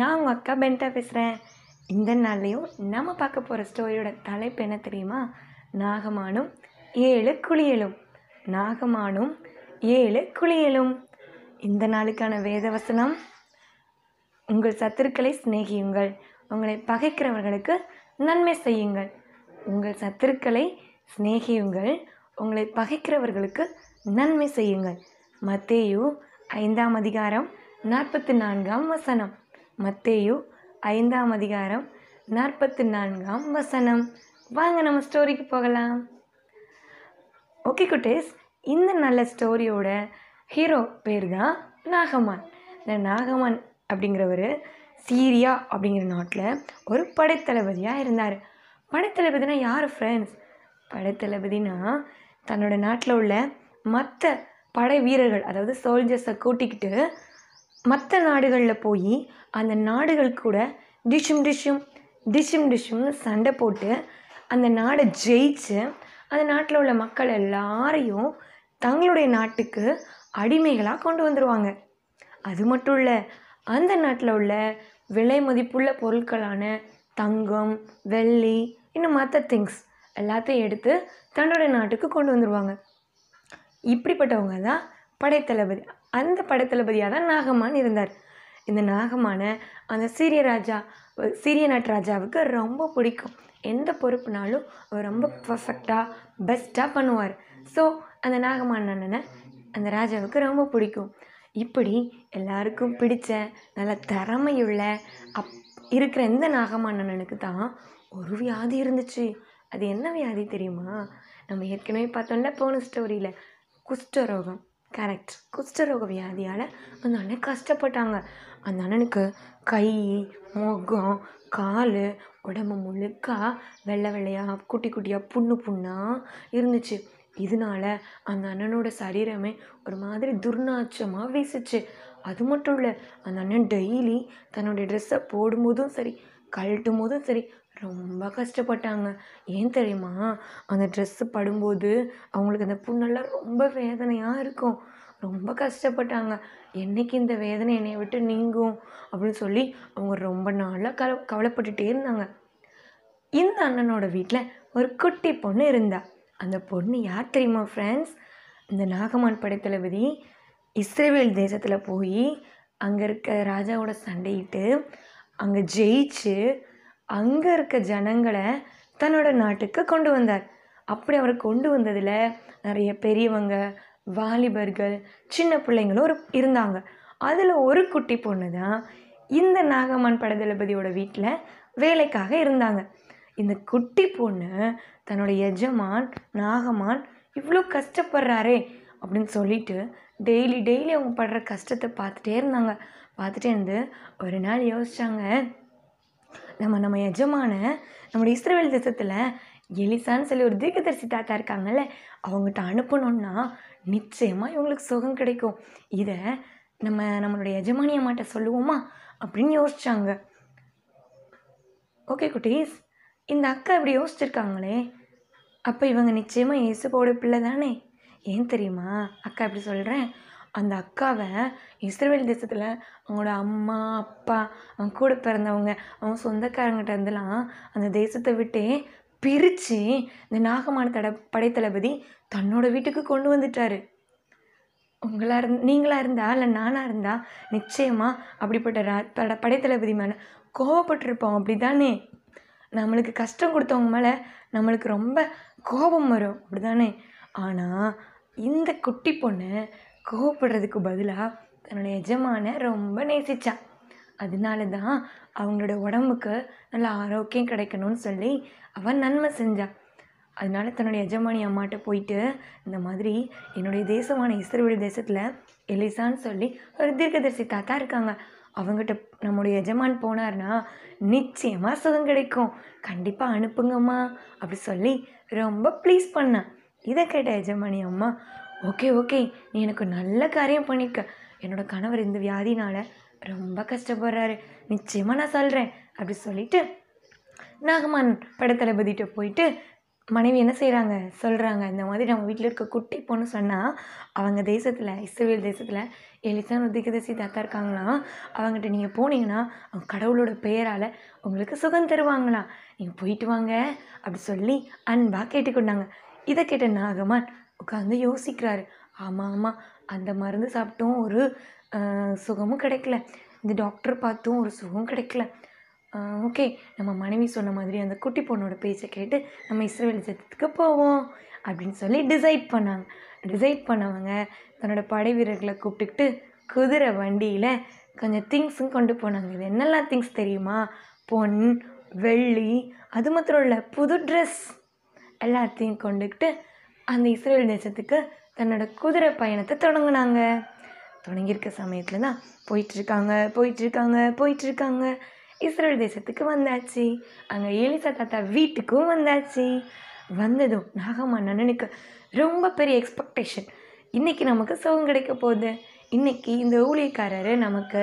நான் உங்கள் அக்கா பென்ட்டா பேசுகிறேன் இந்த நாள்லேயும் நம்ம பார்க்க போகிற ஸ்டோரியோட தலைப்பு என்ன தெரியுமா நாகமானும் ஏழு குளியலும் நாகமானும் ஏழு குளியலும் இந்த நாளுக்கான வேத வசனம் உங்கள் சத்துருக்களை சிநேகியுங்கள் உங்களை பகைக்கிறவர்களுக்கு நன்மை செய்யுங்கள் உங்கள் சத்துருக்களை சிநேகியுங்கள் உங்களை பகைக்கிறவர்களுக்கு நன்மை செய்யுங்கள் மத்தேயு ஐந்தாம் அதிகாரம் நாற்பத்தி நான்காம் வசனம் மத்தேயு ஐந்தாம் அதிகாரம் நாற்பத்தி நான்காம் வசனம் வாங்க நம்ம ஸ்டோரிக்கு போகலாம் ஓகே குட்டேஸ் இந்த நல்ல ஸ்டோரியோட ஹீரோ பேர் தான் நாகமான் இந்த நாகமான் அப்படிங்கிறவர் சீரியா அப்படிங்கிற நாட்டில் ஒரு படைத்தளபதியாக இருந்தார் படைத்தளபதினா யார் ஃப்ரெண்ட்ஸ் படைத்தளபதினா தன்னோட நாட்டில் உள்ள மற்ற படை வீரர்கள் அதாவது சோல்ஜர்ஸை கூட்டிக்கிட்டு மற்ற நாடுகளில் போய் அந்த நாடுகள் கூட டிஷும் டிஷும் டிஷும் டிஷும்னு சண்டை போட்டு அந்த நாடை ஜெயிச்சு அந்த நாட்டில் உள்ள மக்கள் எல்லாரையும் தங்களுடைய நாட்டுக்கு அடிமைகளாக கொண்டு வந்துடுவாங்க அது மட்டும் இல்லை அந்த நாட்டில் உள்ள விலை மதிப்புள்ள பொருட்களான தங்கம் வெள்ளி இன்னும் மற்ற திங்ஸ் எல்லாத்தையும் எடுத்து தன்னுடைய நாட்டுக்கு கொண்டு வந்துடுவாங்க இப்படிப்பட்டவங்க தான் படைத்தளபதி அந்த படத்தளபதியாக தான் நாகமான் இருந்தார் இந்த நாகமான அந்த சீரிய ராஜா சீரிய நட்ராஜாவுக்கு ரொம்ப பிடிக்கும் எந்த பொறுப்புனாலும் அவர் ரொம்ப பர்ஃபெக்டாக பெஸ்ட்டாக பண்ணுவார் ஸோ அந்த நாகமான அண்ணனை அந்த ராஜாவுக்கு ரொம்ப பிடிக்கும் இப்படி எல்லாருக்கும் பிடித்த நல்ல திறமையுள்ள அப் இருக்கிற இந்த அண்ணனுக்கு தான் ஒரு வியாதி இருந்துச்சு அது என்ன வியாதி தெரியுமா நம்ம ஏற்கனவே பார்த்தோம்ல போன ஸ்டோரியில் குஷ்டரோகம் கரெக்ட் குஷ்டரோக வியாதியால் அந்த அண்ணன் கஷ்டப்பட்டாங்க அந்த அண்ணனுக்கு கை முகம் கால் உடம்பு முழுக்க வெள்ளை வெள்ளையாக குட்டி குட்டியாக புண்ணு புண்ணாக இருந்துச்சு இதனால அந்த அண்ணனோட சரீரமே ஒரு மாதிரி துர்நாச்சமாக வீசிச்சு அது மட்டும் இல்லை அந்த அண்ணன் டெய்லி தன்னுடைய ட்ரெஸ்ஸை போடும்போதும் சரி கழட்டும் போதும் சரி ரொம்ப கஷ்டப்பட்டாங்க ஏன் தெரியுமா அந்த ட்ரெஸ்ஸு படும்போது அவங்களுக்கு அந்த புண்ணெல்லாம் ரொம்ப வேதனையாக இருக்கும் ரொம்ப கஷ்டப்பட்டாங்க என்றைக்கு இந்த வேதனை என்னை விட்டு நீங்கும் அப்படின்னு சொல்லி அவங்க ரொம்ப நாளாக கவ கவலைப்பட்டுட்டே இருந்தாங்க இந்த அண்ணனோட வீட்டில் ஒரு குட்டி பொண்ணு இருந்தா அந்த பொண்ணு யார் தெரியுமா ஃப்ரெண்ட்ஸ் இந்த நாகமான் படைத்தளபதி இஸ்ரேவேல் தேசத்தில் போய் அங்கே இருக்க ராஜாவோட சண்டையிட்டு அங்கே ஜெயிச்சு அங்கே இருக்க ஜனங்களை தன்னோட நாட்டுக்கு கொண்டு வந்தார் அப்படி அவர் கொண்டு வந்ததில் நிறைய பெரியவங்க வாலிபர்கள் சின்ன பிள்ளைங்களும் ஒரு இருந்தாங்க அதில் ஒரு குட்டி பொண்ணு தான் இந்த நாகம்மன் படதளபதியோட வீட்டில் வேலைக்காக இருந்தாங்க இந்த குட்டி பொண்ணு தன்னோட எஜமான் நாகமான் இவ்வளோ கஷ்டப்படுறாரே அப்படின்னு சொல்லிட்டு டெய்லி டெய்லி அவங்க படுற கஷ்டத்தை பார்த்துட்டே இருந்தாங்க பார்த்துட்டு இருந்து ஒரு நாள் யோசித்தாங்க நம்ம நம்ம எஜமான நம்முடைய இஸ்ரேல் தேசத்தில் எலிசான்னு சொல்லி ஒரு தீர்க்கதரிசி தாத்தா இருக்காங்கல்ல அவங்ககிட்ட அனுப்பணுன்னா நிச்சயமாக இவங்களுக்கு சுகம் கிடைக்கும் இதை நம்ம நம்மளுடைய எஜமானி சொல்லுவோமா அப்படின்னு யோசித்தாங்க ஓகே குட்டீஸ் இந்த அக்கா இப்படி யோசிச்சிருக்காங்களே அப்போ இவங்க நிச்சயமாக போட பிள்ளை தானே ஏன் தெரியுமா அக்கா இப்படி சொல்கிறேன் அந்த அக்காவை இஸ்ரேல் தேசத்தில் அவங்களோட அம்மா அப்பா அவங்க கூட பிறந்தவங்க அவங்க சொந்தக்காரங்கிட்ட இருந்தெல்லாம் அந்த தேசத்தை விட்டே பிரித்து இந்த நாகமான தட படைத்தளபதி தன்னோட வீட்டுக்கு கொண்டு வந்துட்டார் உங்களாக இருந் நீங்களாக இருந்தால் இல்லை நானாக இருந்தால் நிச்சயமாக அப்படிப்பட்ட ரா பட படைத்தளபதி மேலே கோவப்பட்டிருப்போம் அப்படி தானே நம்மளுக்கு கஷ்டம் கொடுத்தவங்க மேலே நம்மளுக்கு ரொம்ப கோபம் வரும் அப்படி தானே ஆனால் இந்த குட்டி பொண்ணு கோவப்படுறதுக்கு பதிலாக தன்னுடைய எஜமான ரொம்ப நேசித்தான் அதனால தான் அவங்களோட உடம்புக்கு நல்ல ஆரோக்கியம் கிடைக்கணும்னு சொல்லி அவன் நன்மை செஞ்சான் அதனால தன்னுடைய எஜமானி அம்மாட்ட போயிட்டு இந்த மாதிரி என்னுடைய தேசமான இஸ்ரேல் தேசத்தில் எலிசான்னு சொல்லி ஒரு தீர்க்கதரிசி தாத்தா இருக்காங்க அவங்ககிட்ட நம்முடைய எஜமான் போனார்னா நிச்சயமாக சுகம் கிடைக்கும் கண்டிப்பாக அனுப்புங்கம்மா அப்படி சொல்லி ரொம்ப ப்ளீஸ் பண்ணேன் இதை கேட்ட எஜமானி அம்மா ஓகே ஓகே நீ எனக்கு நல்ல காரியம் பண்ணிக்க என்னோடய கணவர் இந்த வியாதினால் ரொம்ப கஷ்டப்படுறாரு நிச்சயமாக நான் சொல்கிறேன் அப்படி சொல்லிட்டு நாகமான் படத்தளபதிகிட்ட போயிட்டு மனைவி என்ன செய்கிறாங்க சொல்கிறாங்க இந்த மாதிரி நம்ம வீட்டில் இருக்க குட்டி பொண்ணு சொன்னால் அவங்க தேசத்தில் இஸ்ரேல் தேசத்தில் எலிசான் உத்திகதசி தாத்தா இருக்காங்களாம் அவங்ககிட்ட நீங்கள் போனீங்கன்னா அவங்க கடவுளோட பெயரால் உங்களுக்கு சுகம் தருவாங்களாம் நீங்கள் போயிட்டு வாங்க அப்படி சொல்லி அன்பாக கேட்டுக்கொண்டாங்க இதை கேட்ட நாகமான் உட்காந்து யோசிக்கிறாரு ஆமாம் ஆமாம் அந்த மருந்து சாப்பிட்டும் ஒரு சுகமும் கிடைக்கல இந்த டாக்டர் பார்த்தும் ஒரு சுகம் கிடைக்கல ஓகே நம்ம மனைவி சொன்ன மாதிரி அந்த குட்டி பொண்ணோட பேச்சை கேட்டு நம்ம இஸ்ரேல் சத்தத்துக்கு போவோம் அப்படின்னு சொல்லி டிசைட் பண்ணாங்க டிசைட் பண்ணவங்க தன்னோட படை வீரர்களை கூப்பிட்டுக்கிட்டு குதிரை வண்டியில் கொஞ்சம் திங்ஸும் கொண்டு போனாங்க இது என்னெல்லாம் திங்ஸ் தெரியுமா பொன் வெள்ளி அது மாத்திரம் இல்லை புது ட்ரெஸ் எல்லாத்தையும் கொண்டுக்கிட்டு அந்த இஸ்ரேல் தேசத்துக்கு தன்னோட குதிரை பயணத்தை தொடங்கினாங்க தொடங்கியிருக்க சமயத்தில் தான் போயிட்டுருக்காங்க போயிட்டுருக்காங்க போயிட்டுருக்காங்க இஸ்ரேல் தேசத்துக்கு வந்தாச்சு அங்கே எலிசா தாத்தா வீட்டுக்கும் வந்தாச்சு வந்ததும் நாகம்மா நன்னனுக்கு ரொம்ப பெரிய எக்ஸ்பெக்டேஷன் இன்றைக்கி நமக்கு சுகம் கிடைக்க போகுது இன்றைக்கி இந்த ஊழியக்காரர் நமக்கு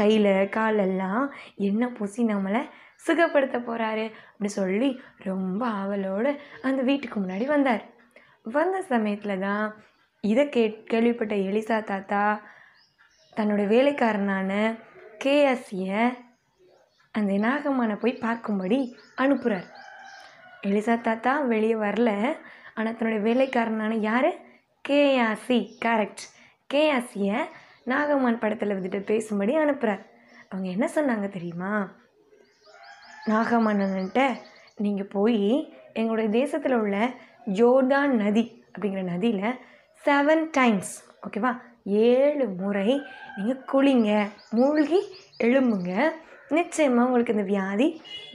கையில் காலெல்லாம் எண்ணெய் பூசி நம்மளை சுகப்படுத்த போகிறாரு அப்படி சொல்லி ரொம்ப ஆவலோடு அந்த வீட்டுக்கு முன்னாடி வந்தார் வந்த சமயத்தில் தான் இதை கே கேள்விப்பட்ட எலிசா தாத்தா தன்னோட வேலைக்காரனான கேஎஸ்சியை அந்த நாகம்மானை போய் பார்க்கும்படி அனுப்புகிறார் எலிசா தாத்தா வெளியே வரல ஆனால் தன்னுடைய வேலைக்காரனான யார் கேஆசி கரெக்ட் கேஆசியை நாகம்மான் படத்தில் வந்துட்டு பேசும்படி அனுப்புகிறார் அவங்க என்ன சொன்னாங்க தெரியுமா நாகம்மான்கிட்ட நீங்கள் போய் எங்களுடைய தேசத்தில் உள்ள ஜோர்டான் நதி அப்படிங்கிற நதியில் செவன் டைம்ஸ் ஓகேவா ஏழு முறை நீங்கள் குளிங்க மூழ்கி எழும்புங்க நிச்சயமாக உங்களுக்கு இந்த வியாதி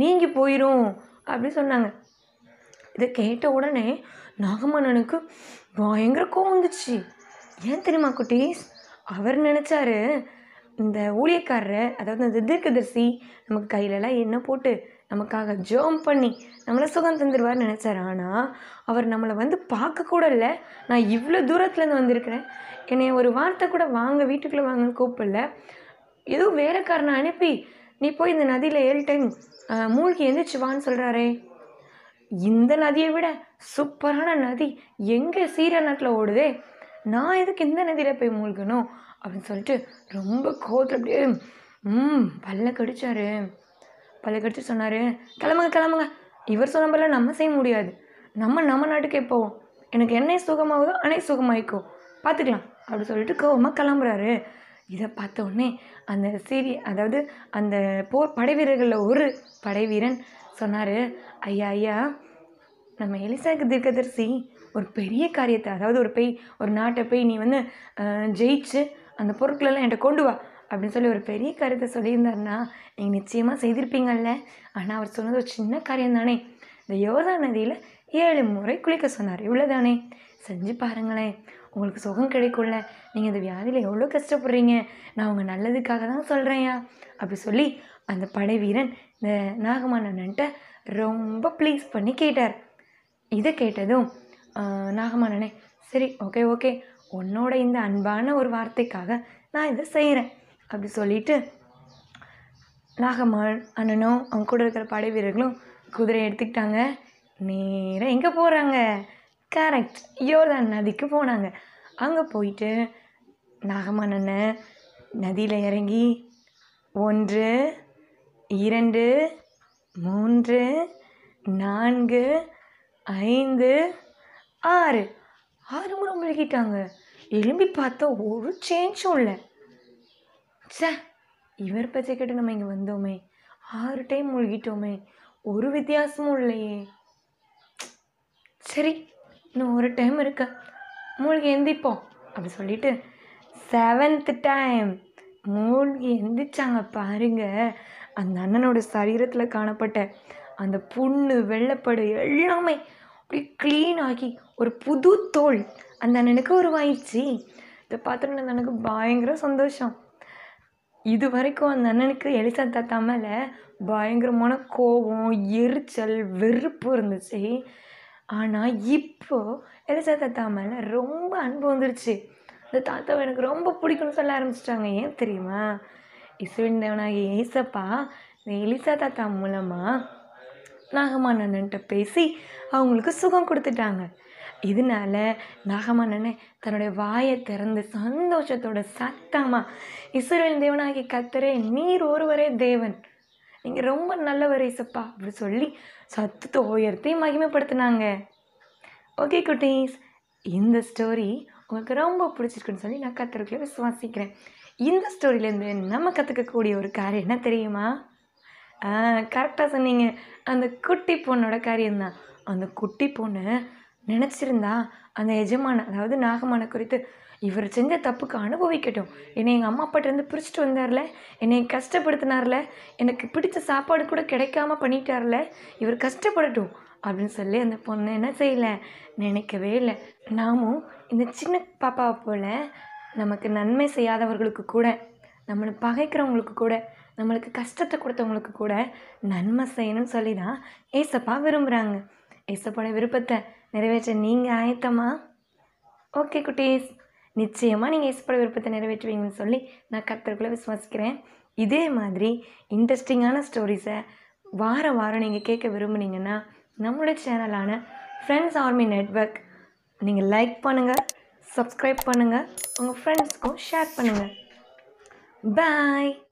நீங்கி போயிடும் அப்படின்னு சொன்னாங்க இதை கேட்ட உடனே நாகமன்னனுக்கு பயங்கர கோவம் வந்துச்சு ஏன் தெரியுமா குட்டீஸ் அவர் நினச்சாரு இந்த ஊழியக்காரரை அதாவது அந்த தீர்க்கதரிசி நமக்கு கையிலலாம் எண்ணெய் போட்டு நமக்காக ஜோம் பண்ணி நம்மளை சுகம் தந்துடுவார்னு நினச்சார் ஆனால் அவர் நம்மளை வந்து கூட இல்லை நான் இவ்வளோ தூரத்துலேருந்து வந்திருக்கிறேன் என்னை ஒரு வார்த்தை கூட வாங்க வீட்டுக்குள்ளே வாங்க கூப்பிடல ஏதோ வேலைக்காரனை அனுப்பி நீ போய் இந்த நதியில் ஏழு டைம் மூழ்கி எந்திரிச்சுவான்னு வான்னு சொல்கிறாரே இந்த நதியை விட சூப்பரான நதி எங்கே சீர நாட்டில் ஓடுதே நான் எதுக்கு இந்த நதியில் போய் மூழ்கணும் அப்படின்னு சொல்லிட்டு ரொம்ப கோத்து அப்படியே ம் பல்ல கடிச்சாரு பழுக்கடிச்சு சொன்னார் கிளம்புங்க கிளம்புங்க இவர் சொன்ன போல நம்ம செய்ய முடியாது நம்ம நம்ம நாட்டுக்கே போவோம் எனக்கு என்ன சுகமாகுதோ அன்னை சுகமாயிக்கோ பார்த்துக்கலாம் அப்படி சொல்லிட்டு கோவமாக கிளம்புறாரு இதை பார்த்த உடனே அந்த சீரி அதாவது அந்த போர் படை வீரர்களில் ஒரு படை வீரன் சொன்னார் ஐயா ஐயா நம்ம எலிசாக்கு தீர்க்கதரிசி ஒரு பெரிய காரியத்தை அதாவது ஒரு பெய் ஒரு நாட்டை போய் நீ வந்து ஜெயிச்சு அந்த பொருட்களெல்லாம் என்கிட்ட கொண்டு வா அப்படின்னு சொல்லி ஒரு பெரிய கருத்தை சொல்லியிருந்தாருன்னா நீங்கள் நிச்சயமாக செய்திருப்பீங்கல்ல ஆனால் அவர் சொன்னது ஒரு சின்ன காரியம் தானே இந்த யோதா நதியில் ஏழு முறை குளிக்க சொன்னார் இவ்வளோதானே செஞ்சு பாருங்களேன் உங்களுக்கு சுகம் கிடைக்கும்ல நீங்கள் இந்த வியாதியில் எவ்வளோ கஷ்டப்படுறீங்க நான் உங்கள் நல்லதுக்காக தான் சொல்கிறேயா அப்படி சொல்லி அந்த படை வீரன் இந்த நாகமானன்ட்ட ரொம்ப ப்ளீஸ் பண்ணி கேட்டார் இதை கேட்டதும் நாகமானனே சரி ஓகே ஓகே உன்னோட இந்த அன்பான ஒரு வார்த்தைக்காக நான் இதை செய்கிறேன் அப்படி சொல்லிட்டு நாகம்மாள் அண்ணனும் அவங்க கூட இருக்கிற படை வீரர்களும் குதிரையை எடுத்துக்கிட்டாங்க நேராக எங்கே போகிறாங்க கரெக்ட் யோர்தான் நதிக்கு போனாங்க அங்கே போயிட்டு நாகமான நதியில் இறங்கி ஒன்று இரண்டு மூன்று நான்கு ஐந்து ஆறு ஆறு முறை முழுகிட்டாங்க எலும்பி பார்த்தா ஒரு சேஞ்சும் இல்லை சே இவர் பேச்சை கேட்டு நம்ம இங்கே வந்தோமே ஆறு டைம் மூழ்கிட்டோமே ஒரு வித்தியாசமும் இல்லையே சரி இன்னும் ஒரு டைம் இருக்க மூழ்கி எந்திப்போம் அப்படி சொல்லிட்டு செவன்த் டைம் மூழ்கி எந்திரிச்சாங்க பாருங்க அந்த அண்ணனோட சரீரத்தில் காணப்பட்ட அந்த புண்ணு வெள்ளப்படு எல்லாமே அப்படி க்ளீன் ஆகி ஒரு புது தோல் அந்த அண்ணனுக்கு ஒரு வாயிடுச்சு இதை பார்த்துட்டு அந்த அண்ணனுக்கு பயங்கர சந்தோஷம் இது வரைக்கும் அந்த அண்ணனுக்கு எலிசா தாத்தா மேலே பயங்கரமான கோபம் எரிச்சல் வெறுப்பு இருந்துச்சு ஆனால் இப்போது எலிசா தாத்தா மேலே ரொம்ப அன்பு வந்துருச்சு அந்த தாத்தாவை எனக்கு ரொம்ப பிடிக்கும்னு சொல்ல ஆரம்பிச்சிட்டாங்க ஏன் தெரியுமா இசுவின் தேவனாகி ஏசப்பா இந்த எலிசா தாத்தா மூலமாக நாகமான அண்ணன்ட்ட பேசி அவங்களுக்கு சுகம் கொடுத்துட்டாங்க இதனால நாகமன்னனே தன்னுடைய வாயை திறந்து சந்தோஷத்தோட சத்தமாக இஸ்ரேல் தேவனாகி கத்தரே நீர் ஒருவரே தேவன் நீங்கள் ரொம்ப நல்லவர் இசப்பா அப்படி சொல்லி சத்தத்தை உயர்த்தி மகிமைப்படுத்தினாங்க ஓகே குட்டீஸ் இந்த ஸ்டோரி உங்களுக்கு ரொம்ப பிடிச்சிருக்குன்னு சொல்லி நான் கத்தருக்குள்ளே விசுவாசிக்கிறேன் இந்த ஸ்டோரியிலேருந்து நம்ம கற்றுக்கக்கூடிய ஒரு காரியம் என்ன தெரியுமா கரெக்டாக சொன்னீங்க அந்த குட்டி பொண்ணோட காரியம்தான் அந்த குட்டி பொண்ணு நினச்சிருந்தா அந்த எஜமான அதாவது நாகமான குறித்து இவர் செஞ்ச தப்புக்கு அனுபவிக்கட்டும் என்னை எங்கள் அம்மா அப்பாட்டேருந்து பிரிச்சுட்டு வந்தார்ல என்னை கஷ்டப்படுத்தினார்ல எனக்கு பிடிச்ச சாப்பாடு கூட கிடைக்காம பண்ணிட்டார்ல இவர் கஷ்டப்படட்டும் அப்படின்னு சொல்லி அந்த பொண்ணை என்ன செய்யலை நினைக்கவே இல்லை நாமும் இந்த சின்ன பாப்பாவை போல் நமக்கு நன்மை செய்யாதவர்களுக்கு கூட நம்மளை பகைக்கிறவங்களுக்கு கூட நம்மளுக்கு கஷ்டத்தை கொடுத்தவங்களுக்கு கூட நன்மை செய்யணும்னு சொல்லி தான் ஏசப்பா விரும்புகிறாங்க ஏசப்போட விருப்பத்தை நிறைவேற்ற நீங்கள் ஆயத்தமா ஓகே குட்டீஸ் நிச்சயமாக நீங்கள் இசைப்பட விருப்பத்தை நிறைவேற்றுவீங்கன்னு சொல்லி நான் கத்தருக்குள்ளே விசுவாசிக்கிறேன் இதே மாதிரி இன்ட்ரெஸ்டிங்கான ஸ்டோரிஸை வார வாரம் நீங்கள் கேட்க விரும்புனீங்கன்னா நம்மளோட சேனலான ஃப்ரெண்ட்ஸ் ஆர்மி நெட்ஒர்க் நீங்கள் லைக் பண்ணுங்கள் சப்ஸ்கிரைப் பண்ணுங்கள் உங்கள் ஃப்ரெண்ட்ஸ்க்கும் ஷேர் பண்ணுங்கள் பாய்